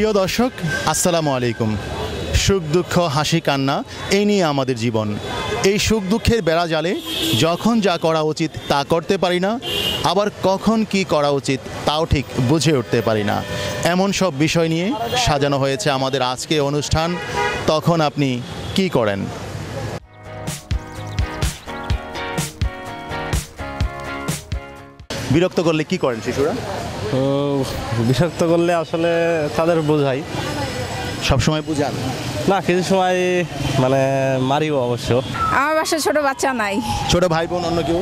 প্রিয় দর্শক আসসালামু আলাইকুম সুখ দুঃখ হাসি কান্না এই নিয়ে আমাদের জীবন এই সুখ দুঃখের বেড়া জালে যখন যা করা উচিত তা করতে পারি না আবার কখন কি করা উচিত তাও ঠিক বুঝে উঠতে পারি না এমন সব বিষয় নিয়ে সাজানো হয়েছে আমাদের আজকে অনুষ্ঠান তখন আপনি কি করেন বিরক্ত করলে কি করেন শিশুরা বিরক্ত করলে আসলে তাদের বোঝাই সবসময় বোঝান না কিছু সময় মানে মারিও অবশ্য আমার বাসায় ছোট বাচ্চা নাই ছোট ভাই বোন অন্য কেউ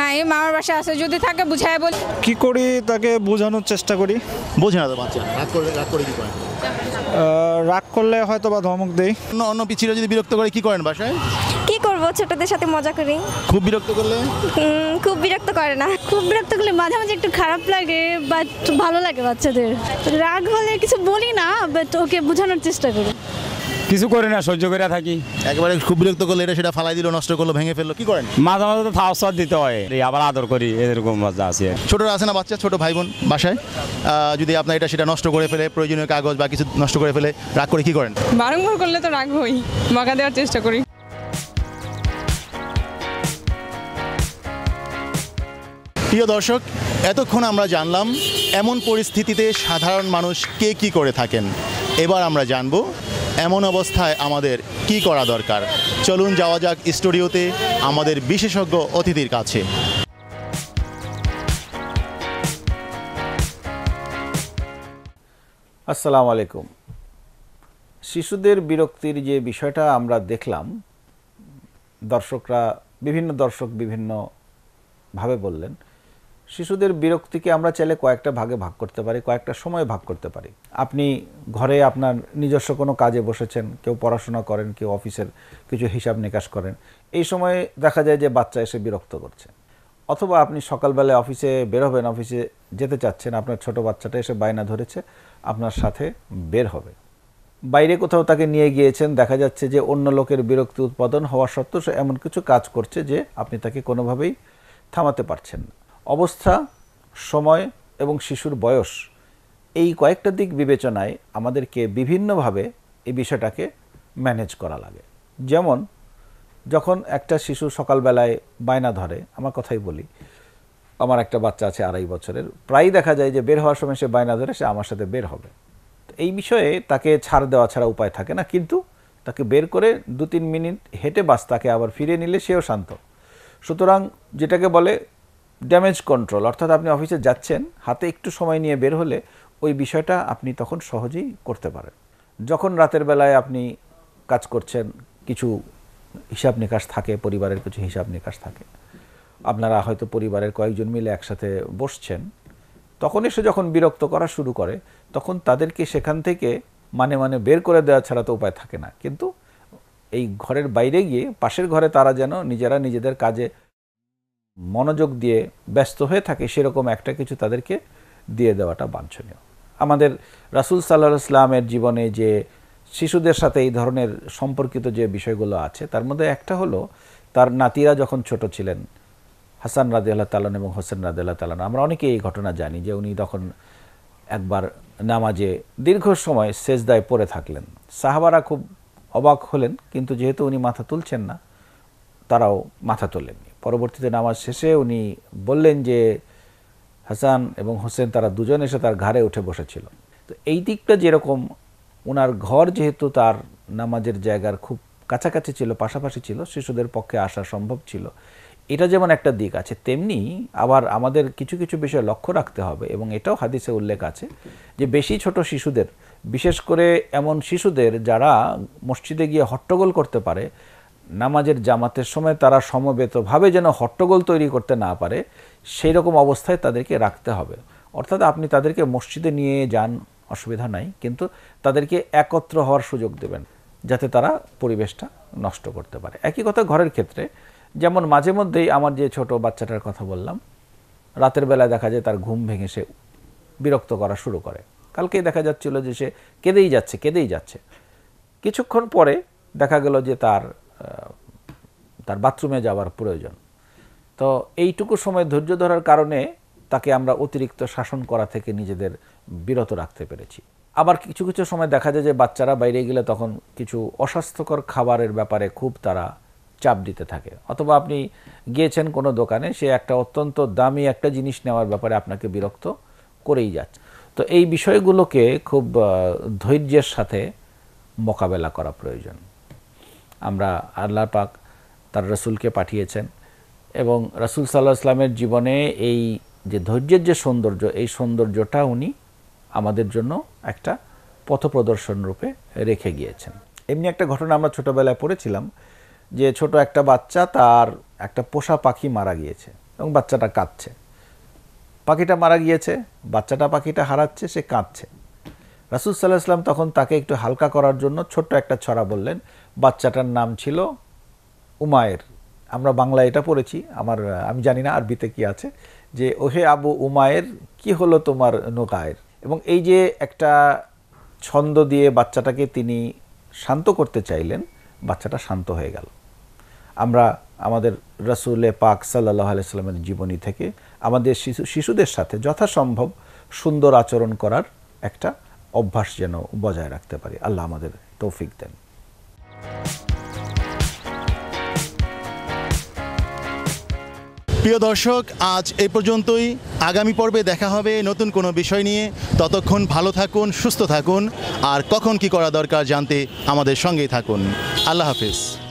নাই মামার বাসায় আছে যদি থাকে বুঝায় বলি কি করি তাকে বোঝানোর চেষ্টা করি বোঝে না তো বাচ্চা রাগ করলে রাগ করে কি করেন রাগ করলে হয়তো বা ধমক দেই অন্য অন্য পিছিয়ে যদি বিরক্ত করে কি করেন বাসায় ছোটদের সাথে মজা করি খুব বিরক্ত করলে খুব বিরক্ত করে না খুব বিরক্ত করলে মাঝে মাঝে একটু খারাপ লাগে বাট ভালো লাগে বাচ্চাদের রাগ হলে কিছু বলি না বাট ওকে বোঝানোর চেষ্টা করি কিছু করে না সহ্য করে থাকি একবারে খুব বিরক্ত করলে এটা সেটা ফালাই দিল নষ্ট করলো ভেঙে ফেললো কি করেন মাঝে মাঝে তো থাও সার দিতে হয় আবার আদর করি এরকম মজা আছে ছোটরা আছে না বাচ্চা ছোট ভাই বোন বাসায় যদি আপনার এটা সেটা নষ্ট করে ফেলে প্রয়োজনীয় কাগজ বা কিছু নষ্ট করে ফেলে রাগ করে কি করেন বারংবার করলে তো রাগ হই মাকা দেওয়ার চেষ্টা করি প্রিয় দর্শক এতক্ষণ আমরা জানলাম এমন পরিস্থিতিতে সাধারণ মানুষ কে কি করে থাকেন এবার আমরা জানব এমন অবস্থায় আমাদের কি করা দরকার চলুন যাওয়া যাক স্টুডিওতে আমাদের বিশেষজ্ঞ অতিথির কাছে আসসালামু আলাইকুম শিশুদের বিরক্তির যে বিষয়টা আমরা দেখলাম দর্শকরা বিভিন্ন দর্শক বিভিন্নভাবে বললেন শিশুদের বিরক্তিকে আমরা চাইলে কয়েকটা ভাগে ভাগ করতে পারি কয়েকটা সময় ভাগ করতে পারি আপনি ঘরে আপনার নিজস্ব কোনো কাজে বসেছেন কেউ পড়াশোনা করেন কেউ অফিসের কিছু হিসাব নিকাশ করেন এই সময়ে দেখা যায় যে বাচ্চা এসে বিরক্ত করছে অথবা আপনি সকালবেলায় অফিসে বের হবেন অফিসে যেতে চাচ্ছেন আপনার ছোট বাচ্চাটা এসে বায়না ধরেছে আপনার সাথে বের হবে বাইরে কোথাও তাকে নিয়ে গিয়েছেন দেখা যাচ্ছে যে অন্য লোকের বিরক্তি উৎপাদন হওয়া সত্ত্বেও সে এমন কিছু কাজ করছে যে আপনি তাকে কোনোভাবেই থামাতে পারছেন না অবস্থা সময় এবং শিশুর বয়স এই কয়েকটা দিক বিবেচনায় আমাদেরকে বিভিন্নভাবে এই বিষয়টাকে ম্যানেজ করা লাগে যেমন যখন একটা শিশু সকালবেলায় বায়না ধরে আমার কথাই বলি আমার একটা বাচ্চা আছে আড়াই বছরের প্রায়ই দেখা যায় যে বের হওয়ার সময় সে বায়না ধরে সে আমার সাথে বের হবে এই বিষয়ে তাকে ছাড় দেওয়া ছাড়া উপায় থাকে না কিন্তু তাকে বের করে দু তিন মিনিট হেঁটে বাস তাকে আবার ফিরে নিলে সেও শান্ত সুতরাং যেটাকে বলে ড্যামেজ কন্ট্রোল অর্থাৎ আপনি অফিসে যাচ্ছেন হাতে একটু সময় নিয়ে বের হলে ওই বিষয়টা আপনি তখন সহজেই করতে পারেন যখন রাতের বেলায় আপনি কাজ করছেন কিছু হিসাব নিকাশ থাকে পরিবারের কিছু হিসাব নিকাশ থাকে আপনারা হয়তো পরিবারের কয়েকজন মিলে একসাথে বসছেন তখন এসে যখন বিরক্ত করা শুরু করে তখন তাদেরকে সেখান থেকে মানে মানে বের করে দেওয়া ছাড়া তো উপায় থাকে না কিন্তু এই ঘরের বাইরে গিয়ে পাশের ঘরে তারা যেন নিজেরা নিজেদের কাজে মনোযোগ দিয়ে ব্যস্ত হয়ে থাকে সেরকম একটা কিছু তাদেরকে দিয়ে দেওয়াটা বাঞ্ছনীয় আমাদের রাসুল সাল্লাহ ইসলামের জীবনে যে শিশুদের সাথে এই ধরনের সম্পর্কিত যে বিষয়গুলো আছে তার মধ্যে একটা হলো তার নাতিরা যখন ছোট ছিলেন হাসান আল্লাহ তালন এবং হোসেন আল্লাহ তালন আমরা অনেকে এই ঘটনা জানি যে উনি তখন একবার নামাজে দীর্ঘ সময় সেজদায় পড়ে থাকলেন সাহাবারা খুব অবাক হলেন কিন্তু যেহেতু উনি মাথা তুলছেন না তারাও মাথা তোলেন পরবর্তীতে নামাজ শেষে উনি বললেন যে হাসান এবং হোসেন তারা দুজন এসে তার ঘাড়ে উঠে বসেছিল তো এই দিকটা যেরকম ওনার ঘর যেহেতু তার নামাজের জায়গার খুব কাছাকাছি ছিল পাশাপাশি ছিল শিশুদের পক্ষে আসা সম্ভব ছিল এটা যেমন একটা দিক আছে তেমনি আবার আমাদের কিছু কিছু বিষয়ে লক্ষ্য রাখতে হবে এবং এটাও হাদিসে উল্লেখ আছে যে বেশি ছোট শিশুদের বিশেষ করে এমন শিশুদের যারা মসজিদে গিয়ে হট্টগোল করতে পারে নামাজের জামাতের সময় তারা সমবেতভাবে যেন হট্টগোল তৈরি করতে না পারে সেই রকম অবস্থায় তাদেরকে রাখতে হবে অর্থাৎ আপনি তাদেরকে মসজিদে নিয়ে যান অসুবিধা নাই কিন্তু তাদেরকে একত্র হওয়ার সুযোগ দেবেন যাতে তারা পরিবেশটা নষ্ট করতে পারে একই কথা ঘরের ক্ষেত্রে যেমন মাঝে মধ্যেই আমার যে ছোট বাচ্চাটার কথা বললাম রাতের বেলায় দেখা যায় তার ঘুম ভেঙে সে বিরক্ত করা শুরু করে কালকেই দেখা যাচ্ছিল যে সে কেঁদেই যাচ্ছে কেঁদেই যাচ্ছে কিছুক্ষণ পরে দেখা গেল যে তার তার বাথরুমে যাওয়ার প্রয়োজন তো এইটুকু সময় ধৈর্য ধরার কারণে তাকে আমরা অতিরিক্ত শাসন করা থেকে নিজেদের বিরত রাখতে পেরেছি আবার কিছু কিছু সময় দেখা যায় যে বাচ্চারা বাইরে গেলে তখন কিছু অস্বাস্থ্যকর খাবারের ব্যাপারে খুব তারা চাপ দিতে থাকে অথবা আপনি গিয়েছেন কোনো দোকানে সে একটা অত্যন্ত দামি একটা জিনিস নেওয়ার ব্যাপারে আপনাকে বিরক্ত করেই যাচ্ছে তো এই বিষয়গুলোকে খুব ধৈর্যের সাথে মোকাবেলা করা প্রয়োজন আমরা আল্লাহ পাক তার রসুলকে পাঠিয়েছেন এবং রসুল সাল্লাহ ইসলামের জীবনে এই যে ধৈর্যের যে সৌন্দর্য এই সৌন্দর্যটা উনি আমাদের জন্য একটা পথ প্রদর্শন রূপে রেখে গিয়েছেন এমনি একটা ঘটনা আমরা ছোটোবেলায় পড়েছিলাম যে ছোট একটা বাচ্চা তার একটা পোষা পাখি মারা গিয়েছে এবং বাচ্চাটা কাঁদছে পাখিটা মারা গিয়েছে বাচ্চাটা পাখিটা হারাচ্ছে সে কাঁদছে রাসুল সাল্লাহ ইসলাম তখন তাকে একটু হালকা করার জন্য ছোট্ট একটা ছড়া বললেন বাচ্চাটার নাম ছিল উমায়ের আমরা বাংলা এটা পড়েছি আমার আমি জানি না আরবিতে কি আছে যে ওহে আবু উমায়ের কি হলো তোমার নৌকায়ের এবং এই যে একটা ছন্দ দিয়ে বাচ্চাটাকে তিনি শান্ত করতে চাইলেন বাচ্চাটা শান্ত হয়ে গেল আমরা আমাদের রসুলে পাক সাল্লাহ আলাইস্লামের জীবনী থেকে আমাদের শিশু শিশুদের সাথে যথাসম্ভব সুন্দর আচরণ করার একটা অভ্যাস যেন বজায় রাখতে পারি আল্লাহ আমাদের তৌফিক দেন প্রিয় দর্শক আজ এ পর্যন্তই আগামী পর্বে দেখা হবে নতুন কোনো বিষয় নিয়ে ততক্ষণ ভালো থাকুন সুস্থ থাকুন আর কখন কি করা দরকার জানতে আমাদের সঙ্গেই থাকুন আল্লাহ হাফিজ